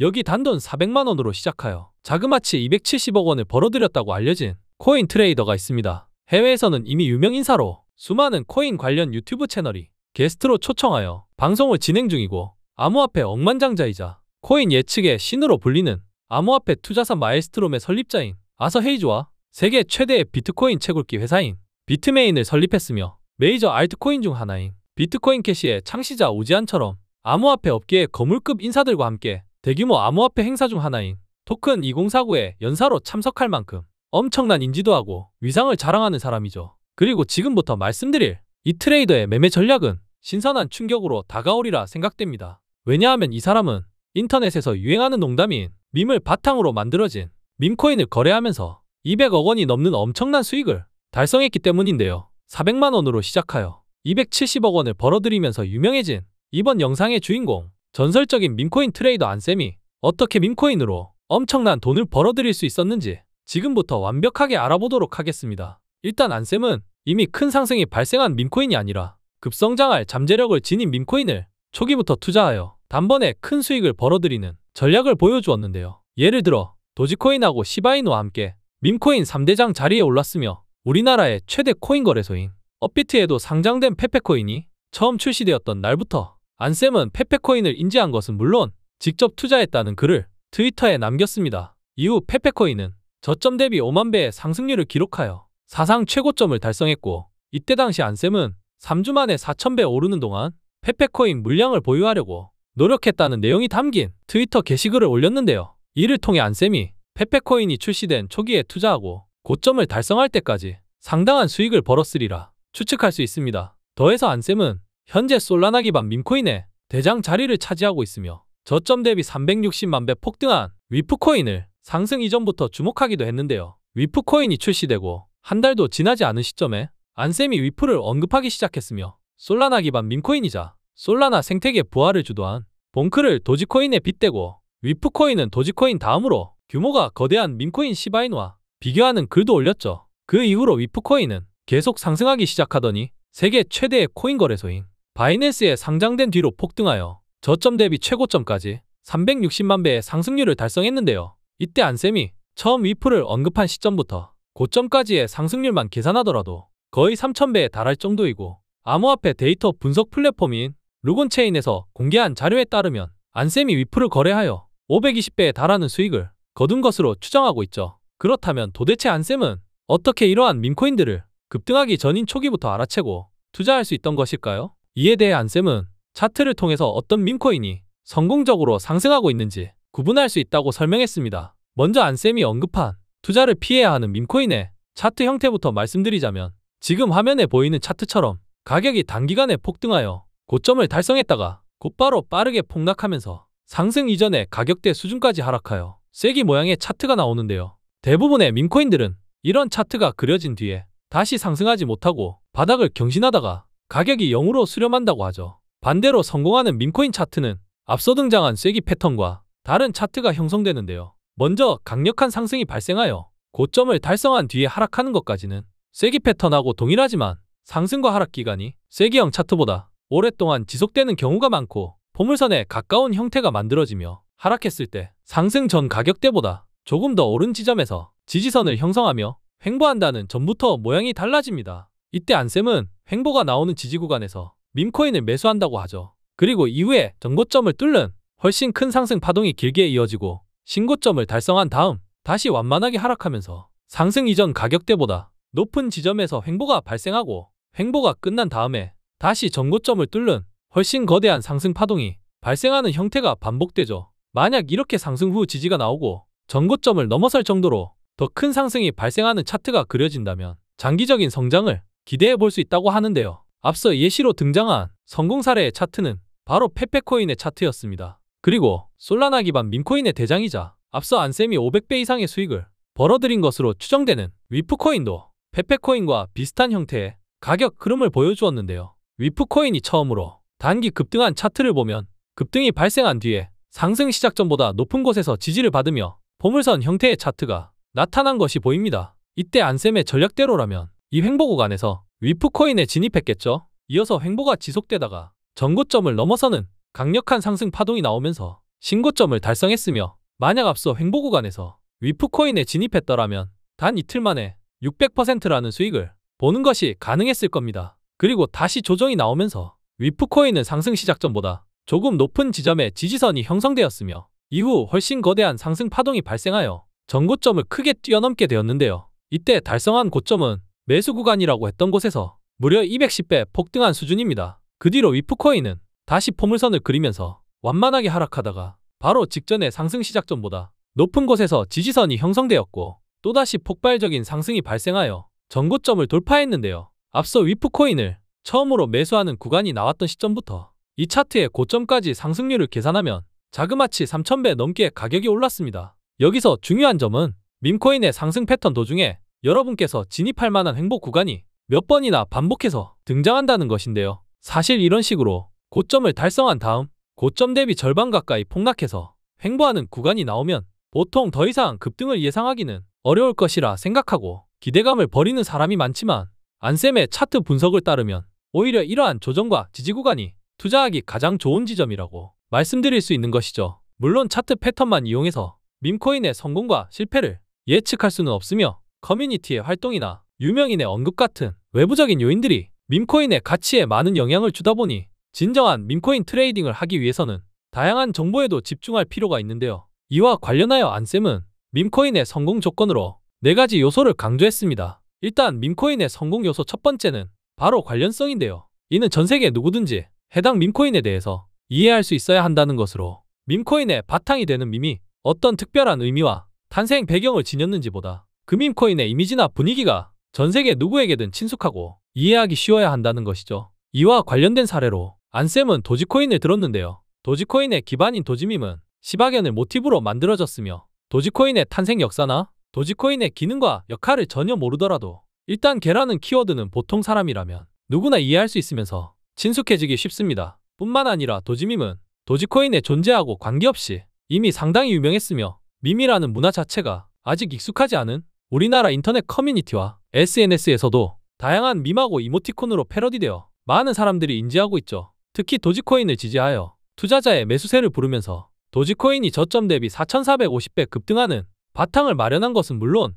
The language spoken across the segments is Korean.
여기 단돈 400만 원으로 시작하여 자그마치 270억 원을 벌어들였다고 알려진 코인 트레이더가 있습니다. 해외에서는 이미 유명 인사로 수많은 코인 관련 유튜브 채널이 게스트로 초청하여 방송을 진행 중이고 암호화폐 억만장자이자 코인 예측의 신으로 불리는 암호화폐 투자사 마일스트롬의 설립자인 아서 헤이즈와 세계 최대의 비트코인 채굴기 회사인 비트메인을 설립했으며 메이저 알트코인 중 하나인 비트코인 캐시의 창시자 오지안처럼 암호화폐 업계의 거물급 인사들과 함께 대규모 암호화폐 행사 중 하나인 토큰 2049에 연사로 참석할 만큼 엄청난 인지도하고 위상을 자랑하는 사람이죠. 그리고 지금부터 말씀드릴 이 트레이더의 매매 전략은 신선한 충격으로 다가오리라 생각됩니다. 왜냐하면 이 사람은 인터넷에서 유행하는 농담인 밈을 바탕으로 만들어진 밈코인을 거래하면서 200억 원이 넘는 엄청난 수익을 달성했기 때문인데요. 400만 원으로 시작하여 270억 원을 벌어들이면서 유명해진 이번 영상의 주인공 전설적인 민코인 트레이더 안쌤이 어떻게 민코인으로 엄청난 돈을 벌어들일 수 있었는지 지금부터 완벽하게 알아보도록 하겠습니다. 일단 안쌤은 이미 큰 상승이 발생한 민코인이 아니라 급성장할 잠재력을 지닌 민코인을 초기부터 투자하여 단번에 큰 수익을 벌어들이는 전략을 보여주었는데요. 예를 들어 도지코인하고 시바이노와 함께 민코인 3대장 자리에 올랐으며 우리나라의 최대 코인 거래소인 업비트에도 상장된 페페코인이 처음 출시되었던 날부터 안쌤은 페페코인을 인지한 것은 물론 직접 투자했다는 글을 트위터에 남겼습니다. 이후 페페코인은 저점 대비 5만 배의 상승률을 기록하여 사상 최고점을 달성했고 이때 당시 안쌤은 3주 만에 4천 배 오르는 동안 페페코인 물량을 보유하려고 노력했다는 내용이 담긴 트위터 게시글을 올렸는데요. 이를 통해 안쌤이 페페코인이 출시된 초기에 투자하고 고점을 달성할 때까지 상당한 수익을 벌었으리라 추측할 수 있습니다. 더해서 안쌤은 현재 솔라나 기반 민코인의 대장 자리를 차지하고 있으며 저점 대비 360만 배 폭등한 위프코인을 상승 이전부터 주목하기도 했는데요. 위프코인이 출시되고 한 달도 지나지 않은 시점에 안쌤이 위프를 언급하기 시작했으며 솔라나 기반 민코인이자 솔라나 생태계 부활을 주도한 봉크를 도지코인에 빗대고 위프코인은 도지코인 다음으로 규모가 거대한 민코인 시바인와 비교하는 글도 올렸죠. 그 이후로 위프코인은 계속 상승하기 시작하더니 세계 최대의 코인 거래소인 바이낸스에 상장된 뒤로 폭등하여 저점 대비 최고점까지 360만 배의 상승률을 달성했는데요. 이때 안쌤이 처음 위프를 언급한 시점부터 고점까지의 상승률만 계산하더라도 거의 3,000배에 달할 정도이고 암호화폐 데이터 분석 플랫폼인 루곤체인에서 공개한 자료에 따르면 안쌤이 위프를 거래하여 520배에 달하는 수익을 거둔 것으로 추정하고 있죠. 그렇다면 도대체 안쌤은 어떻게 이러한 민코인들을 급등하기 전인 초기부터 알아채고 투자할 수 있던 것일까요? 이에 대해 안쌤은 차트를 통해서 어떤 민코인이 성공적으로 상승하고 있는지 구분할 수 있다고 설명했습니다. 먼저 안쌤이 언급한 투자를 피해야 하는 민코인의 차트 형태부터 말씀드리자면 지금 화면에 보이는 차트처럼 가격이 단기간에 폭등하여 고점을 달성했다가 곧바로 빠르게 폭락하면서 상승 이전에 가격대 수준까지 하락하여 쐐기 모양의 차트가 나오는데요. 대부분의 민코인들은 이런 차트가 그려진 뒤에 다시 상승하지 못하고 바닥을 경신하다가 가격이 0으로 수렴한다고 하죠. 반대로 성공하는 민코인 차트는 앞서 등장한 쐐기 패턴과 다른 차트가 형성되는데요. 먼저 강력한 상승이 발생하여 고점을 달성한 뒤에 하락하는 것까지는 쐐기 패턴하고 동일하지만 상승과 하락 기간이 쐐기형 차트보다 오랫동안 지속되는 경우가 많고 보물선에 가까운 형태가 만들어지며 하락했을 때 상승 전 가격대보다 조금 더 오른 지점에서 지지선을 형성하며 횡보한다는 점부터 모양이 달라집니다. 이때 안쌤은 횡보가 나오는 지지 구간에서 민코인을 매수한다고 하죠. 그리고 이후에 전고점을 뚫는 훨씬 큰 상승 파동이 길게 이어지고 신고점을 달성한 다음 다시 완만하게 하락하면서 상승 이전 가격대보다 높은 지점에서 횡보가 발생하고 횡보가 끝난 다음에 다시 전고점을 뚫는 훨씬 거대한 상승 파동이 발생하는 형태가 반복되죠. 만약 이렇게 상승 후 지지가 나오고 전고점을 넘어설 정도로 더 큰 상승이 발생하는 차트가 그려진다면 장기적인 성장을 기대해 볼 수 있다고 하는데요. 앞서 예시로 등장한 성공 사례의 차트는 바로 페페코인의 차트였습니다. 그리고 솔라나 기반 민코인의 대장이자 앞서 안쌤이 500배 이상의 수익을 벌어들인 것으로 추정되는 위프코인도 페페코인과 비슷한 형태의 가격 흐름을 보여주었는데요. 위프코인이 처음으로 단기 급등한 차트를 보면 급등이 발생한 뒤에 상승 시작점보다 높은 곳에서 지지를 받으며 보물선 형태의 차트가 나타난 것이 보입니다. 이때 안쌤의 전략대로라면 이 횡보국 안에서 위프코인에 진입했겠죠. 이어서 횡보가 지속되다가 전고점을 넘어서는 강력한 상승 파동이 나오면서 신고점을 달성했으며 만약 앞서 횡보 구간에서 위프코인에 진입했더라면 단 이틀 만에 600%라는 수익을 보는 것이 가능했을 겁니다. 그리고 다시 조정이 나오면서 위프코인은 상승 시작점보다 조금 높은 지점에 지지선이 형성되었으며 이후 훨씬 거대한 상승 파동이 발생하여 전고점을 크게 뛰어넘게 되었는데요. 이때 달성한 고점은 매수 구간이라고 했던 곳에서 무려 210배 폭등한 수준입니다. 그 뒤로 위프코인은 다시 포물선을 그리면서 완만하게 하락하다가 바로 직전의 상승 시작점보다 높은 곳에서 지지선이 형성되었고 또다시 폭발적인 상승이 발생하여 전고점을 돌파했는데요. 앞서 위프코인을 처음으로 매수하는 구간이 나왔던 시점부터 이 차트의 고점까지 상승률을 계산하면 자그마치 3,000배 넘게 가격이 올랐습니다. 여기서 중요한 점은 민코인의 상승 패턴 도중에 여러분께서 진입할 만한 행복 구간이 몇 번이나 반복해서 등장한다는 것인데요. 사실 이런 식으로 고점을 달성한 다음 고점 대비 절반 가까이 폭락해서 횡보하는 구간이 나오면 보통 더 이상 급등을 예상하기는 어려울 것이라 생각하고 기대감을 버리는 사람이 많지만 안쌤의 차트 분석을 따르면 오히려 이러한 조정과 지지 구간이 투자하기 가장 좋은 지점이라고 말씀드릴 수 있는 것이죠. 물론 차트 패턴만 이용해서 민코인의 성공과 실패를 예측할 수는 없으며 커뮤니티의 활동이나 유명인의 언급 같은 외부적인 요인들이 민코인의 가치에 많은 영향을 주다 보니 진정한 민코인 트레이딩을 하기 위해서는 다양한 정보에도 집중할 필요가 있는데요. 이와 관련하여 안쌤은 민코인의 성공 조건으로 네 가지 요소를 강조했습니다. 일단 민코인의 성공 요소 첫 번째는 바로 관련성인데요. 이는 전 세계 누구든지 해당 민코인에 대해서 이해할 수 있어야 한다는 것으로 민코인의 바탕이 되는 밈이 어떤 특별한 의미와 탄생 배경을 지녔는지보다 그융코인의 이미지나 분위기가 전 세계 누구에게든 친숙하고 이해하기 쉬워야 한다는 것이죠. 이와 관련된 사례로 안쌤은 도지코인을 들었는데요. 도지코인의 기반인 도지밈은 시바견을 모티브로 만들어졌으며 도지코인의 탄생 역사나 도지코인의 기능과 역할을 전혀 모르더라도 일단 개라는 키워드는 보통 사람이라면 누구나 이해할 수 있으면서 친숙해지기 쉽습니다. 뿐만 아니라 도지밈은 도지코인에 존재하고 관계없이 이미 상당히 유명했으며 밈이라는 문화 자체가 아직 익숙하지 않은 우리나라 인터넷 커뮤니티와 SNS에서도 다양한 미마고 이모티콘으로 패러디되어 많은 사람들이 인지하고 있죠. 특히 도지코인을 지지하여 투자자의 매수세를 부르면서 도지코인이 저점 대비 4,450배 급등하는 바탕을 마련한 것은 물론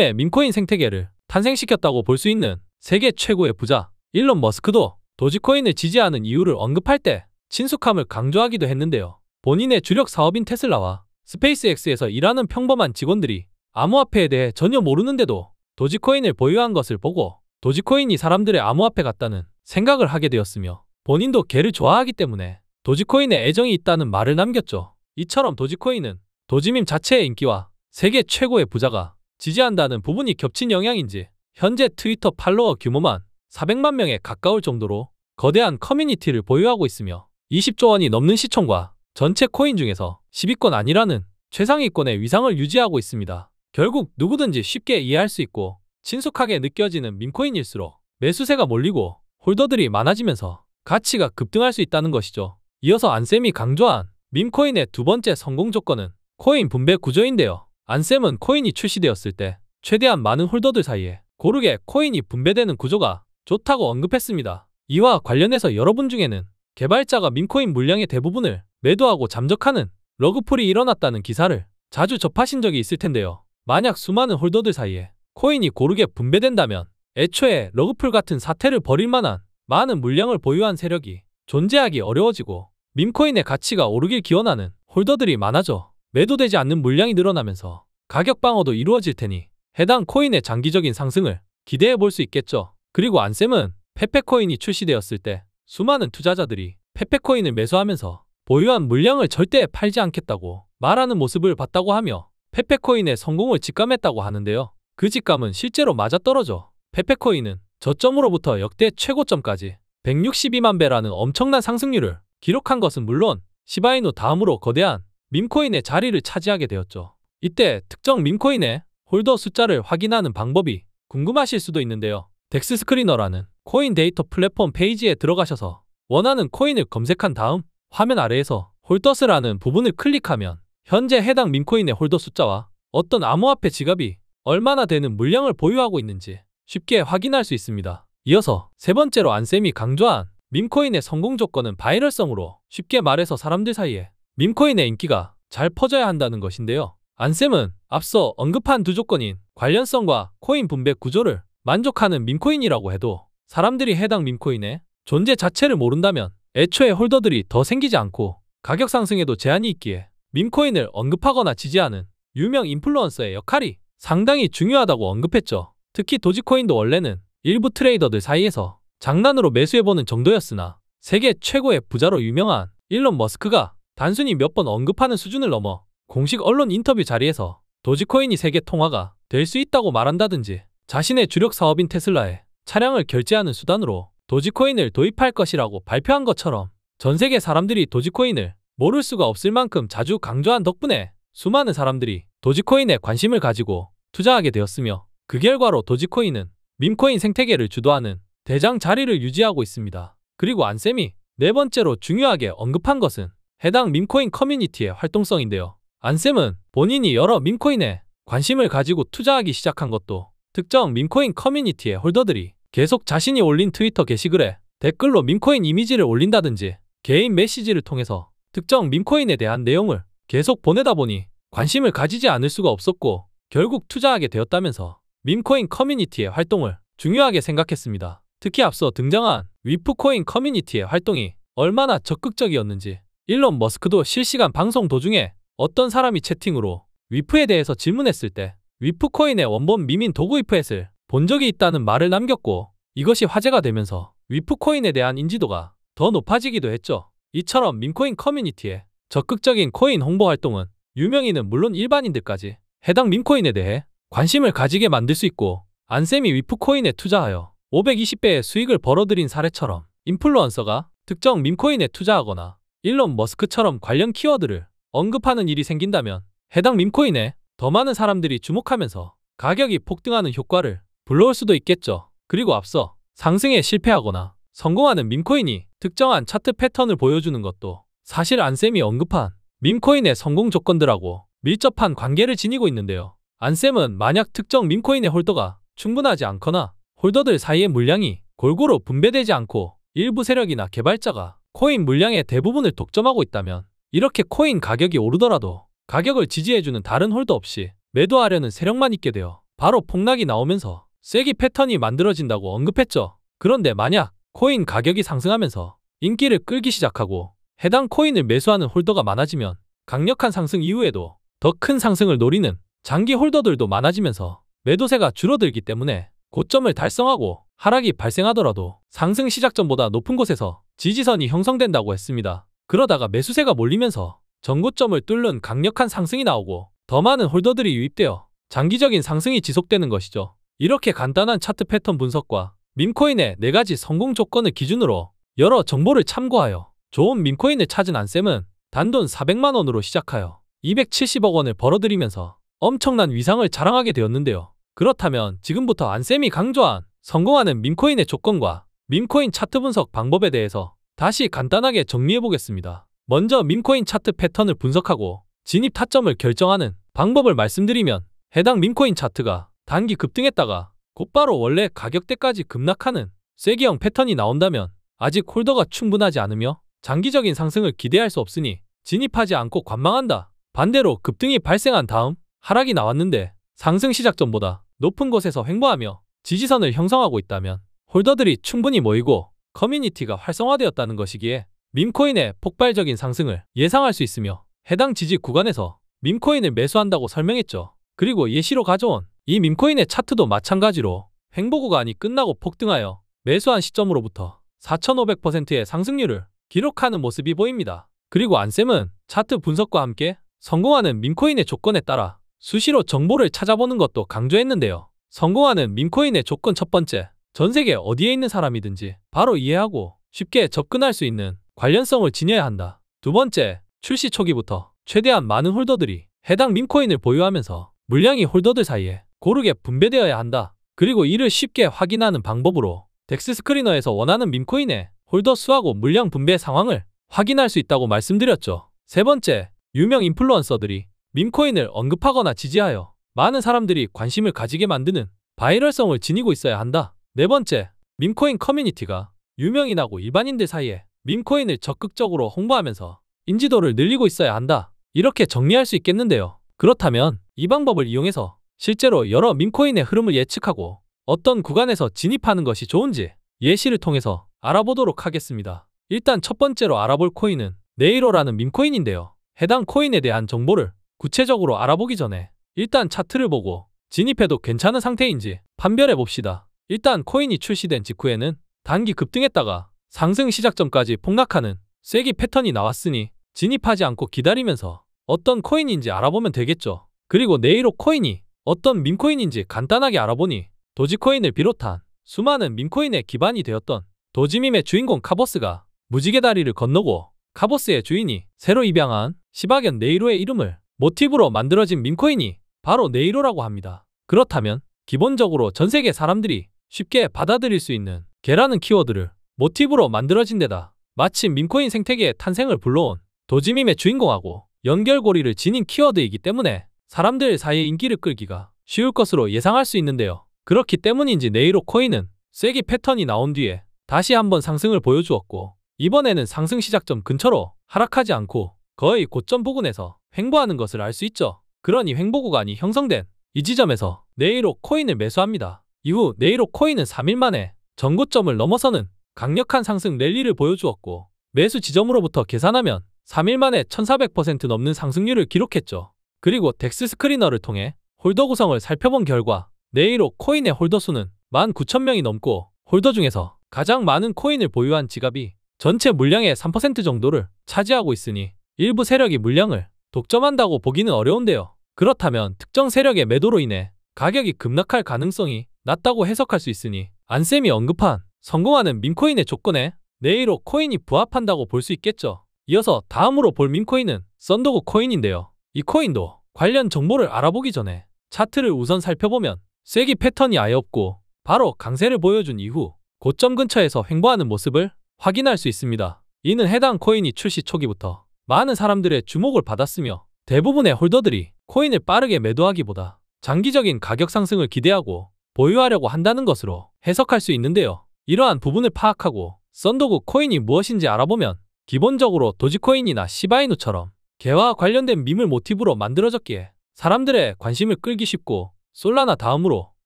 지금의 민코인 생태계를 탄생시켰다고 볼 수 있는 세계 최고의 부자 일론 머스크도 도지코인을 지지하는 이유를 언급할 때 친숙함을 강조하기도 했는데요. 본인의 주력 사업인 테슬라와 스페이스X에서 일하는 평범한 직원들이 암호화폐에 대해 전혀 모르는데도 도지코인을 보유한 것을 보고 도지코인이 사람들의 암호화폐 같다는 생각을 하게 되었으며 본인도 개를 좋아하기 때문에 도지코인에 애정이 있다는 말을 남겼죠. 이처럼 도지코인은 도지밈 자체의 인기와 세계 최고의 부자가 지지한다는 부분이 겹친 영향인지 현재 트위터 팔로워 규모만 400만 명에 가까울 정도로 거대한 커뮤니티를 보유하고 있으며 20조 원이 넘는 시총과 전체 코인 중에서 10위권 아니라는 최상위권의 위상을 유지하고 있습니다. 결국 누구든지 쉽게 이해할 수 있고 친숙하게 느껴지는 민코인일수록 매수세가 몰리고 홀더들이 많아지면서 가치가 급등할 수 있다는 것이죠. 이어서 안쌤이 강조한 민코인의 두 번째 성공 조건은 코인 분배 구조인데요. 안쌤은 코인이 출시되었을 때 최대한 많은 홀더들 사이에 고르게 코인이 분배되는 구조가 좋다고 언급했습니다. 이와 관련해서 여러분 중에는 개발자가 민코인 물량의 대부분을 매도하고 잠적하는 러그풀이 일어났다는 기사를 자주 접하신 적이 있을 텐데요. 만약 수많은 홀더들 사이에 코인이 고르게 분배된다면 애초에 러그풀 같은 사태를 벌일 만한 많은 물량을 보유한 세력이 존재하기 어려워지고 민코인의 가치가 오르길 기원하는 홀더들이 많아져 매도되지 않는 물량이 늘어나면서 가격 방어도 이루어질 테니 해당 코인의 장기적인 상승을 기대해 볼 수 있겠죠. 그리고 안쌤은 페페코인이 출시되었을 때 수많은 투자자들이 페페코인을 매수하면서 보유한 물량을 절대 팔지 않겠다고 말하는 모습을 봤다고 하며 페페코인의 성공을 직감했다고 하는데요. 그 직감은 실제로 맞아떨어져 페페코인은 저점으로부터 역대 최고점까지 162만 배라는 엄청난 상승률을 기록한 것은 물론 시바이노 다음으로 거대한 밈코인의 자리를 차지하게 되었죠. 이때 특정 밈코인의 홀더 숫자를 확인하는 방법이 궁금하실 수도 있는데요. 덱스 스크리너라는 코인 데이터 플랫폼 페이지에 들어가셔서 원하는 코인을 검색한 다음 화면 아래에서 홀더스라는 부분을 클릭하면 현재 해당 민코인의 홀더 숫자와 어떤 암호화폐 지갑이 얼마나 되는 물량을 보유하고 있는지 쉽게 확인할 수 있습니다. 이어서 세 번째로 안쌤이 강조한 민코인의 성공 조건은 바이럴성으로 쉽게 말해서 사람들 사이에 민코인의 인기가 잘 퍼져야 한다는 것인데요. 안쌤은 앞서 언급한 두 조건인 관련성과 코인 분배 구조를 만족하는 민코인이라고 해도 사람들이 해당 민코인의 존재 자체를 모른다면 애초에 홀더들이 더 생기지 않고 가격 상승에도 제한이 있기에 민코인을 언급하거나 지지하는 유명 인플루언서의 역할이 상당히 중요하다고 언급했죠. 특히 도지코인도 원래는 일부 트레이더들 사이에서 장난으로 매수해보는 정도였으나 세계 최고의 부자로 유명한 일론 머스크가 단순히 몇 번 언급하는 수준을 넘어 공식 언론 인터뷰 자리에서 도지코인이 세계 통화가 될 수 있다고 말한다든지 자신의 주력 사업인 테슬라에 차량을 결제하는 수단으로 도지코인을 도입할 것이라고 발표한 것처럼 전 세계 사람들이 도지코인을 모를 수가 없을 만큼 자주 강조한 덕분에 수많은 사람들이 도지코인에 관심을 가지고 투자하게 되었으며 그 결과로 도지코인은 밈코인 생태계를 주도하는 대장 자리를 유지하고 있습니다. 그리고 안쌤이 네 번째로 중요하게 언급한 것은 해당 밈코인 커뮤니티의 활동성인데요. 안쌤은 본인이 여러 밈코인에 관심을 가지고 투자하기 시작한 것도 특정 밈코인 커뮤니티의 홀더들이 계속 자신이 올린 트위터 게시글에 댓글로 밈코인 이미지를 올린다든지 개인 메시지를 통해서 특정 민코인에 대한 내용을 계속 보내다 보니 관심을 가지지 않을 수가 없었고 결국 투자하게 되었다면서 민코인 커뮤니티의 활동을 중요하게 생각했습니다. 특히 앞서 등장한 위프코인 커뮤니티의 활동이 얼마나 적극적이었는지 일론 머스크도 실시간 방송 도중에 어떤 사람이 채팅으로 위프에 대해서 질문했을 때 위프코인의 원본 미민 도구이프엣을 본 적이 있다는 말을 남겼고 이것이 화제가 되면서 위프코인에 대한 인지도가 더 높아지기도 했죠. 이처럼 민코인 커뮤니티에 적극적인 코인 홍보 활동은 유명인은 물론 일반인들까지 해당 민코인에 대해 관심을 가지게 만들 수 있고 안쌤이 위프코인에 투자하여 520배의 수익을 벌어들인 사례처럼 인플루언서가 특정 민코인에 투자하거나 일론 머스크처럼 관련 키워드를 언급하는 일이 생긴다면 해당 민코인에 더 많은 사람들이 주목하면서 가격이 폭등하는 효과를 불러올 수도 있겠죠. 그리고 앞서 상승에 실패하거나 성공하는 밈코인이 특정한 차트 패턴을 보여주는 것도 사실 안쌤이 언급한 밈코인의 성공 조건들하고 밀접한 관계를 지니고 있는데요. 안쌤은 만약 특정 밈코인의 홀더가 충분하지 않거나 홀더들 사이의 물량이 골고루 분배되지 않고 일부 세력이나 개발자가 코인 물량의 대부분을 독점하고 있다면 이렇게 코인 가격이 오르더라도 가격을 지지해주는 다른 홀더 없이 매도하려는 세력만 있게 되어 바로 폭락이 나오면서 쐐기 패턴이 만들어진다고 언급했죠. 그런데 만약 코인 가격이 상승하면서 인기를 끌기 시작하고 해당 코인을 매수하는 홀더가 많아지면 강력한 상승 이후에도 더 큰 상승을 노리는 장기 홀더들도 많아지면서 매도세가 줄어들기 때문에 고점을 달성하고 하락이 발생하더라도 상승 시작점보다 높은 곳에서 지지선이 형성된다고 했습니다. 그러다가 매수세가 몰리면서 전고점을 뚫는 강력한 상승이 나오고 더 많은 홀더들이 유입되어 장기적인 상승이 지속되는 것이죠. 이렇게 간단한 차트 패턴 분석과 민코인의 4가지 성공 조건을 기준으로 여러 정보를 참고하여 좋은 민코인을 찾은 안쌤은 단돈 400만원으로 시작하여 270억 원을 벌어들이면서 엄청난 위상을 자랑하게 되었는데요. 그렇다면 지금부터 안쌤이 강조한 성공하는 민코인의 조건과 민코인 차트 분석 방법에 대해서 다시 간단하게 정리해보겠습니다. 먼저 민코인 차트 패턴을 분석하고 진입 타점을 결정하는 방법을 말씀드리면 해당 민코인 차트가 단기 급등했다가 곧바로 원래 가격대까지 급락하는 쐐기형 패턴이 나온다면 아직 홀더가 충분하지 않으며 장기적인 상승을 기대할 수 없으니 진입하지 않고 관망한다. 반대로 급등이 발생한 다음 하락이 나왔는데 상승 시작점보다 높은 곳에서 횡보하며 지지선을 형성하고 있다면 홀더들이 충분히 모이고 커뮤니티가 활성화되었다는 것이기에 밈코인의 폭발적인 상승을 예상할 수 있으며 해당 지지 구간에서 밈코인을 매수한다고 설명했죠. 그리고 예시로 가져온 이 밈코인의 차트도 마찬가지로 횡보구간이 끝나고 폭등하여 매수한 시점으로부터 4,500%의 상승률을 기록하는 모습이 보입니다. 그리고 안쌤은 차트 분석과 함께 성공하는 밈코인의 조건에 따라 수시로 정보를 찾아보는 것도 강조했는데요. 성공하는 밈코인의 조건 첫 번째, 전 세계 어디에 있는 사람이든지 바로 이해하고 쉽게 접근할 수 있는 관련성을 지녀야 한다. 두 번째, 출시 초기부터 최대한 많은 홀더들이 해당 밈코인을 보유하면서 물량이 홀더들 사이에 고르게 분배되어야 한다. 그리고 이를 쉽게 확인하는 방법으로 덱스 스크리너에서 원하는 민코인의 홀더 수하고 물량 분배 상황을 확인할 수 있다고 말씀드렸죠. 세 번째, 유명 인플루언서들이 민코인을 언급하거나 지지하여 많은 사람들이 관심을 가지게 만드는 바이럴성을 지니고 있어야 한다. 네 번째, 민코인 커뮤니티가 유명인하고 일반인들 사이에 민코인을 적극적으로 홍보하면서 인지도를 늘리고 있어야 한다. 이렇게 정리할 수 있겠는데요. 그렇다면 이 방법을 이용해서 실제로 여러 민코인의 흐름을 예측하고 어떤 구간에서 진입하는 것이 좋은지 예시를 통해서 알아보도록 하겠습니다. 일단 첫 번째로 알아볼 코인은 네이로라는 민코인인데요. 해당 코인에 대한 정보를 구체적으로 알아보기 전에 일단 차트를 보고 진입해도 괜찮은 상태인지 판별해 봅시다. 일단 코인이 출시된 직후에는 단기 급등했다가 상승 시작점까지 폭락하는 세기 패턴이 나왔으니 진입하지 않고 기다리면서 어떤 코인인지 알아보면 되겠죠. 그리고 네이로 코인이 어떤 민코인인지 간단하게 알아보니 도지코인을 비롯한 수많은 민코인의 기반이 되었던 도지밈의 주인공 카보스가 무지개 다리를 건너고 카보스의 주인이 새로 입양한 시바견 네이로의 이름을 모티브로 만들어진 민코인이 바로 네이로라고 합니다. 그렇다면 기본적으로 전 세계 사람들이 쉽게 받아들일 수 있는 개라는 키워드를 모티브로 만들어진 데다 마침 민코인 생태계의 탄생을 불러온 도지밈의 주인공하고 연결고리를 지닌 키워드이기 때문에 사람들 사이에 인기를 끌기가 쉬울 것으로 예상할 수 있는데요. 그렇기 때문인지 네이로 코인은 세기 패턴이 나온 뒤에 다시 한번 상승을 보여주었고 이번에는 상승 시작점 근처로 하락하지 않고 거의 고점 부근에서 횡보하는 것을 알 수 있죠. 그러니 횡보 구간이 형성된 이 지점에서 네이로 코인을 매수합니다. 이후 네이로 코인은 3일 만에 전고점을 넘어서는 강력한 상승 랠리를 보여주었고 매수 지점으로부터 계산하면 3일 만에 1400% 넘는 상승률을 기록했죠. 그리고 덱스 스크리너를 통해 홀더 구성을 살펴본 결과 네이로 코인의 홀더 수는 19,000명이 넘고 홀더 중에서 가장 많은 코인을 보유한 지갑이 전체 물량의 3% 정도를 차지하고 있으니 일부 세력이 물량을 독점한다고 보기는 어려운데요. 그렇다면 특정 세력의 매도로 인해 가격이 급락할 가능성이 낮다고 해석할 수 있으니 안쌤이 언급한 성공하는 민코인의 조건에 네이로 코인이 부합한다고 볼 수 있겠죠. 이어서 다음으로 볼 민코인은 썬더고 코인인데요. 이 코인도 관련 정보를 알아보기 전에 차트를 우선 살펴보면 세기 패턴이 아예 없고 바로 강세를 보여준 이후 고점 근처에서 횡보하는 모습을 확인할 수 있습니다. 이는 해당 코인이 출시 초기부터 많은 사람들의 주목을 받았으며 대부분의 홀더들이 코인을 빠르게 매도하기보다 장기적인 가격 상승을 기대하고 보유하려고 한다는 것으로 해석할 수 있는데요. 이러한 부분을 파악하고 썬더구 코인이 무엇인지 알아보면 기본적으로 도지코인이나 시바이누처럼 개와 관련된 밈을 모티브로 만들어졌기에 사람들의 관심을 끌기 쉽고 솔라나 다음으로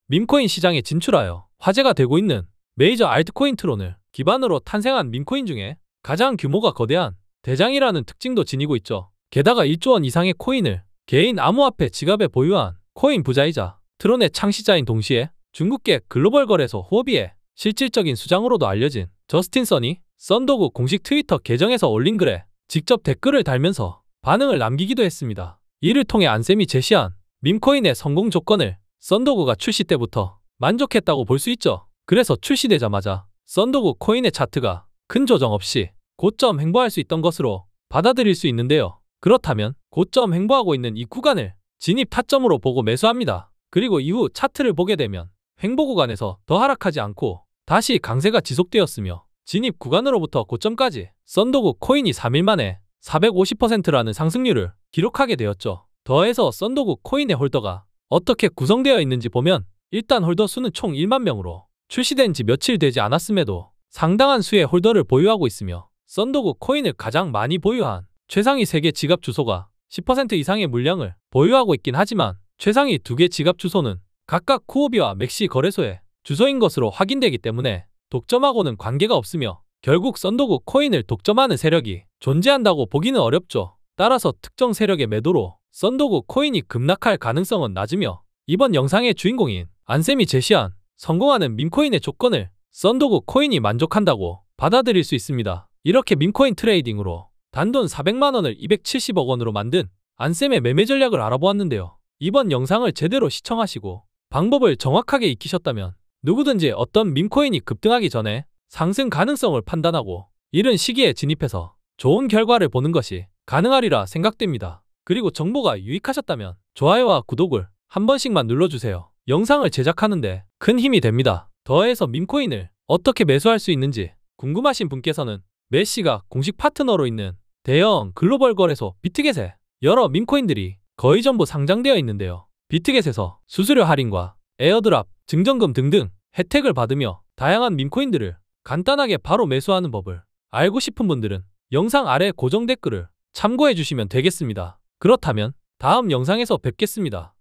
밈코인 시장에 진출하여 화제가 되고 있는 메이저 알트코인 트론을 기반으로 탄생한 밈코인 중에 가장 규모가 거대한 대장이라는 특징도 지니고 있죠. 게다가 1조 원 이상의 코인을 개인 암호화폐 지갑에 보유한 코인 부자이자 트론의 창시자인 동시에 중국계 글로벌 거래소 호비의 실질적인 수장으로도 알려진 저스틴 선이 썬도구 공식 트위터 계정에서 올린 글에 직접 댓글을 달면서 반응을 남기기도 했습니다. 이를 통해 안쌤이 제시한 밈코인의 성공 조건을 썬더그가 출시 때부터 만족했다고 볼 수 있죠. 그래서 출시되자마자 썬더그 코인의 차트가 큰 조정 없이 고점 횡보할수 있던 것으로 받아들일 수 있는데요. 그렇다면 고점 횡보하고 있는 이 구간을 진입 타점으로 보고 매수합니다. 그리고 이후 차트를 보게 되면 횡보 구간에서 더 하락하지 않고 다시 강세가 지속되었으며 진입 구간으로부터 고점까지 썬더그 코인이 3일 만에 450%라는 상승률을 기록하게 되었죠. 더해서 썬더국 코인의 홀더가 어떻게 구성되어 있는지 보면 일단 홀더 수는 총 1만 명으로 출시된 지 며칠 되지 않았음에도 상당한 수의 홀더를 보유하고 있으며 썬더국 코인을 가장 많이 보유한 최상위 3개 지갑 주소가 10% 이상의 물량을 보유하고 있긴 하지만 최상위 2개 지갑 주소는 각각 쿠오비와 맥시 거래소의 주소인 것으로 확인되기 때문에 독점하고는 관계가 없으며 결국 썬더구 코인을 독점하는 세력이 존재한다고 보기는 어렵죠. 따라서 특정 세력의 매도로 썬더구 코인이 급락할 가능성은 낮으며 이번 영상의 주인공인 안쌤이 제시한 성공하는 민코인의 조건을 썬더구 코인이 만족한다고 받아들일 수 있습니다. 이렇게 민코인 트레이딩으로 단돈 400만원을 270억 원으로 만든 안쌤의 매매 전략을 알아보았는데요. 이번 영상을 제대로 시청하시고 방법을 정확하게 익히셨다면 누구든지 어떤 민코인이 급등하기 전에 상승 가능성을 판단하고 이런 시기에 진입해서 좋은 결과를 보는 것이 가능하리라 생각됩니다. 그리고 정보가 유익하셨다면 좋아요와 구독을 한 번씩만 눌러주세요. 영상을 제작하는데 큰 힘이 됩니다. 더해서 민코인을 어떻게 매수할 수 있는지 궁금하신 분께서는 메시가 공식 파트너로 있는 대형 글로벌 거래소 비트겟에 여러 민코인들이 거의 전부 상장되어 있는데요. 비트겟에서 수수료 할인과 에어드랍, 증정금 등등 혜택을 받으며 다양한 민코인들을 간단하게 바로 매수하는 법을 알고 싶은 분들은 영상 아래 고정 댓글을 참고해 주시면 되겠습니다. 그렇다면 다음 영상에서 뵙겠습니다.